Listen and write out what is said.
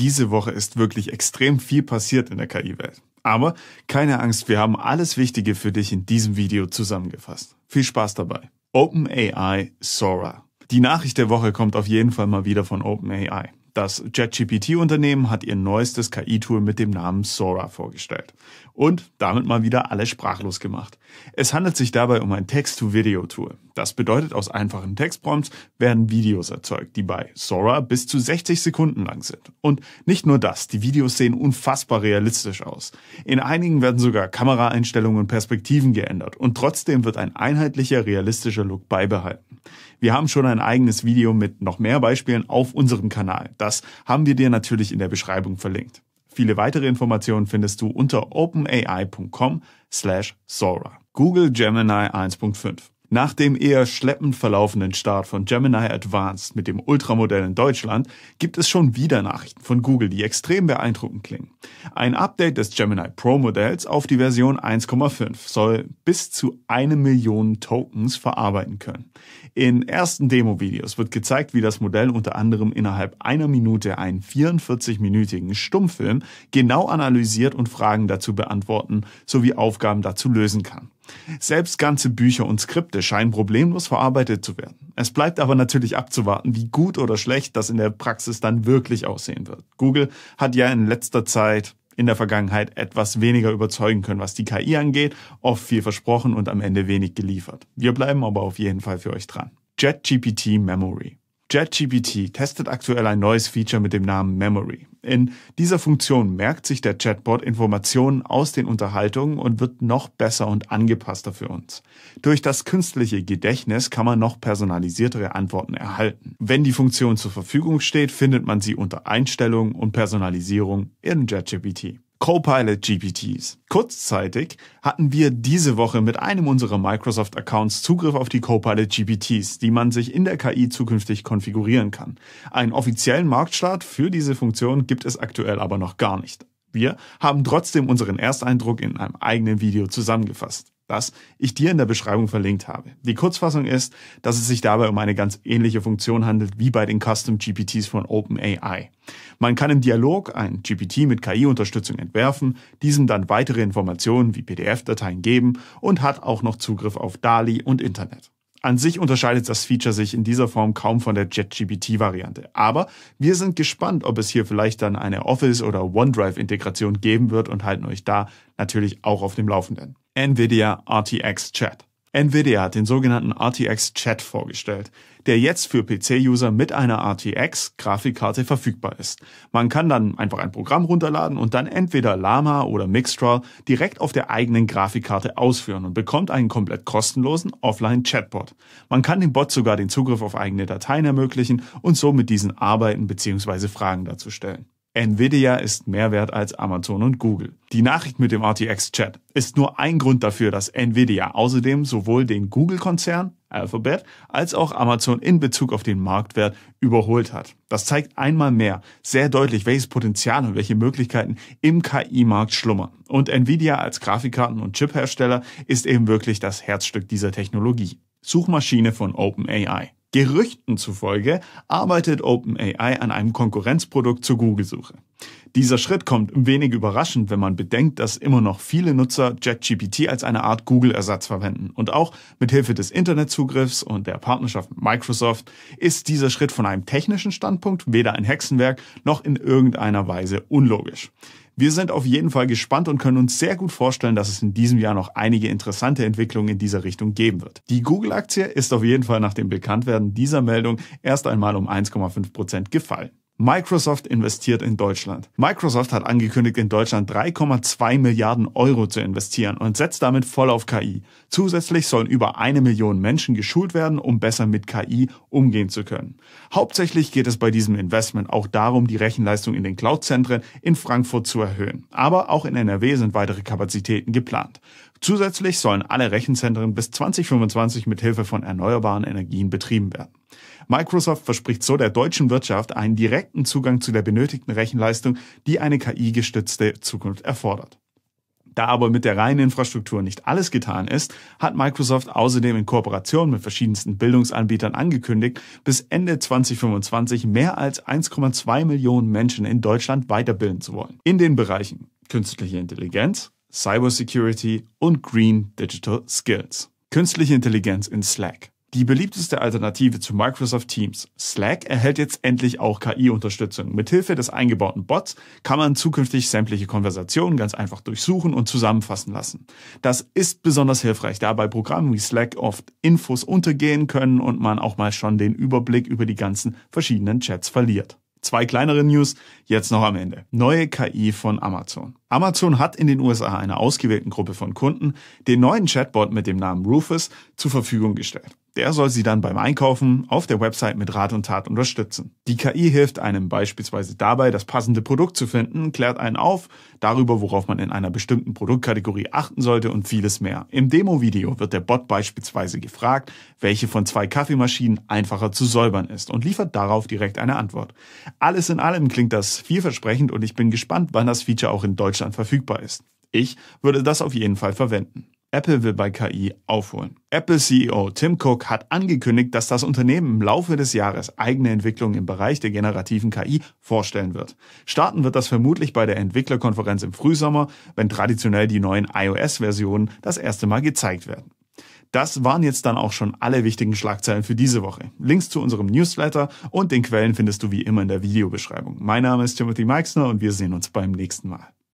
diese Woche ist wirklich extrem viel passiert in der KI-Welt. Aber keine Angst, wir haben alles Wichtige für dich in diesem Video zusammengefasst. Viel Spaß dabei. OpenAI Sora. Die Nachricht der Woche kommt auf jeden Fall mal wieder von OpenAI. Das JetGPT-Unternehmen hat ihr neuestes KI-Tool mit dem Namen Sora vorgestellt und damit mal wieder alle sprachlos gemacht. Es handelt sich dabei um ein Text-to-Video-Tool. Das bedeutet, aus einfachen Textprompts werden Videos erzeugt, die bei Sora bis zu 60 Sekunden lang sind. Und nicht nur das, die Videos sehen unfassbar realistisch aus. In einigen werden sogar Kameraeinstellungen und Perspektiven geändert und trotzdem wird ein einheitlicher, realistischer Look beibehalten. Wir haben schon ein eigenes Video mit noch mehr Beispielen auf unserem Kanal. Das das haben wir dir natürlich in der Beschreibung verlinkt. Viele weitere Informationen findest du unter openai.com slash Sora. Google Gemini 1.5 nach dem eher schleppend verlaufenden Start von Gemini Advanced mit dem Ultramodell in Deutschland gibt es schon wieder Nachrichten von Google, die extrem beeindruckend klingen. Ein Update des Gemini Pro Modells auf die Version 1,5 soll bis zu eine Million Tokens verarbeiten können. In ersten Demo-Videos wird gezeigt, wie das Modell unter anderem innerhalb einer Minute einen 44-minütigen Stummfilm genau analysiert und Fragen dazu beantworten sowie Aufgaben dazu lösen kann. Selbst ganze Bücher und Skripte scheinen problemlos verarbeitet zu werden. Es bleibt aber natürlich abzuwarten, wie gut oder schlecht das in der Praxis dann wirklich aussehen wird. Google hat ja in letzter Zeit in der Vergangenheit etwas weniger überzeugen können, was die KI angeht, oft viel versprochen und am Ende wenig geliefert. Wir bleiben aber auf jeden Fall für euch dran. JetGPT Memory. ChatGPT testet aktuell ein neues Feature mit dem Namen Memory. In dieser Funktion merkt sich der Chatbot Informationen aus den Unterhaltungen und wird noch besser und angepasster für uns. Durch das künstliche Gedächtnis kann man noch personalisiertere Antworten erhalten. Wenn die Funktion zur Verfügung steht, findet man sie unter Einstellungen und Personalisierung in ChatGPT. Copilot GPTs. Kurzzeitig hatten wir diese Woche mit einem unserer Microsoft-Accounts Zugriff auf die Copilot GPTs, die man sich in der KI zukünftig konfigurieren kann. Einen offiziellen Marktstart für diese Funktion gibt es aktuell aber noch gar nicht. Wir haben trotzdem unseren Ersteindruck in einem eigenen Video zusammengefasst was ich dir in der Beschreibung verlinkt habe. Die Kurzfassung ist, dass es sich dabei um eine ganz ähnliche Funktion handelt wie bei den Custom GPTs von OpenAI. Man kann im Dialog ein GPT mit KI-Unterstützung entwerfen, diesem dann weitere Informationen wie PDF-Dateien geben und hat auch noch Zugriff auf DALI und Internet. An sich unterscheidet das Feature sich in dieser Form kaum von der JetGPT-Variante. Aber wir sind gespannt, ob es hier vielleicht dann eine Office- oder OneDrive-Integration geben wird und halten euch da natürlich auch auf dem Laufenden. NVIDIA RTX Chat. Nvidia hat den sogenannten RTX Chat vorgestellt, der jetzt für PC-User mit einer RTX-Grafikkarte verfügbar ist. Man kann dann einfach ein Programm runterladen und dann entweder Lama oder Mixtral direkt auf der eigenen Grafikkarte ausführen und bekommt einen komplett kostenlosen Offline-Chatbot. Man kann dem Bot sogar den Zugriff auf eigene Dateien ermöglichen und so mit diesen arbeiten bzw. Fragen dazu stellen. Nvidia ist mehr wert als Amazon und Google. Die Nachricht mit dem RTX-Chat ist nur ein Grund dafür, dass Nvidia außerdem sowohl den Google-Konzern Alphabet als auch Amazon in Bezug auf den Marktwert überholt hat. Das zeigt einmal mehr sehr deutlich, welches Potenzial und welche Möglichkeiten im KI-Markt schlummern. Und Nvidia als Grafikkarten- und Chiphersteller ist eben wirklich das Herzstück dieser Technologie. Suchmaschine von OpenAI. Gerüchten zufolge arbeitet OpenAI an einem Konkurrenzprodukt zur Google-Suche. Dieser Schritt kommt wenig überraschend, wenn man bedenkt, dass immer noch viele Nutzer JetGPT als eine Art Google-Ersatz verwenden. Und auch mit Hilfe des Internetzugriffs und der Partnerschaft mit Microsoft ist dieser Schritt von einem technischen Standpunkt weder ein Hexenwerk noch in irgendeiner Weise unlogisch. Wir sind auf jeden Fall gespannt und können uns sehr gut vorstellen, dass es in diesem Jahr noch einige interessante Entwicklungen in dieser Richtung geben wird. Die Google-Aktie ist auf jeden Fall nach dem Bekanntwerden dieser Meldung erst einmal um 1,5% Prozent gefallen. Microsoft investiert in Deutschland. Microsoft hat angekündigt, in Deutschland 3,2 Milliarden Euro zu investieren und setzt damit voll auf KI. Zusätzlich sollen über eine Million Menschen geschult werden, um besser mit KI umgehen zu können. Hauptsächlich geht es bei diesem Investment auch darum, die Rechenleistung in den Cloud-Zentren in Frankfurt zu erhöhen. Aber auch in NRW sind weitere Kapazitäten geplant. Zusätzlich sollen alle Rechenzentren bis 2025 mit Hilfe von erneuerbaren Energien betrieben werden. Microsoft verspricht so der deutschen Wirtschaft einen direkten Zugang zu der benötigten Rechenleistung, die eine KI-gestützte Zukunft erfordert. Da aber mit der reinen Infrastruktur nicht alles getan ist, hat Microsoft außerdem in Kooperation mit verschiedensten Bildungsanbietern angekündigt, bis Ende 2025 mehr als 1,2 Millionen Menschen in Deutschland weiterbilden zu wollen. In den Bereichen künstliche Intelligenz, Cybersecurity und Green Digital Skills. Künstliche Intelligenz in Slack. Die beliebteste Alternative zu Microsoft Teams, Slack, erhält jetzt endlich auch KI-Unterstützung. Mithilfe des eingebauten Bots kann man zukünftig sämtliche Konversationen ganz einfach durchsuchen und zusammenfassen lassen. Das ist besonders hilfreich, da bei Programmen wie Slack oft Infos untergehen können und man auch mal schon den Überblick über die ganzen verschiedenen Chats verliert. Zwei kleinere News jetzt noch am Ende. Neue KI von Amazon. Amazon hat in den USA einer ausgewählten Gruppe von Kunden den neuen Chatbot mit dem Namen Rufus zur Verfügung gestellt. Der soll sie dann beim Einkaufen auf der Website mit Rat und Tat unterstützen. Die KI hilft einem beispielsweise dabei, das passende Produkt zu finden, klärt einen auf darüber, worauf man in einer bestimmten Produktkategorie achten sollte und vieles mehr. Im Demo-Video wird der Bot beispielsweise gefragt, welche von zwei Kaffeemaschinen einfacher zu säubern ist und liefert darauf direkt eine Antwort. Alles in allem klingt das vielversprechend und ich bin gespannt, wann das Feature auch in Deutschland verfügbar ist. Ich würde das auf jeden Fall verwenden. Apple will bei KI aufholen. Apple CEO Tim Cook hat angekündigt, dass das Unternehmen im Laufe des Jahres eigene Entwicklungen im Bereich der generativen KI vorstellen wird. Starten wird das vermutlich bei der Entwicklerkonferenz im Frühsommer, wenn traditionell die neuen iOS-Versionen das erste Mal gezeigt werden. Das waren jetzt dann auch schon alle wichtigen Schlagzeilen für diese Woche. Links zu unserem Newsletter und den Quellen findest du wie immer in der Videobeschreibung. Mein Name ist Timothy Meixner und wir sehen uns beim nächsten Mal.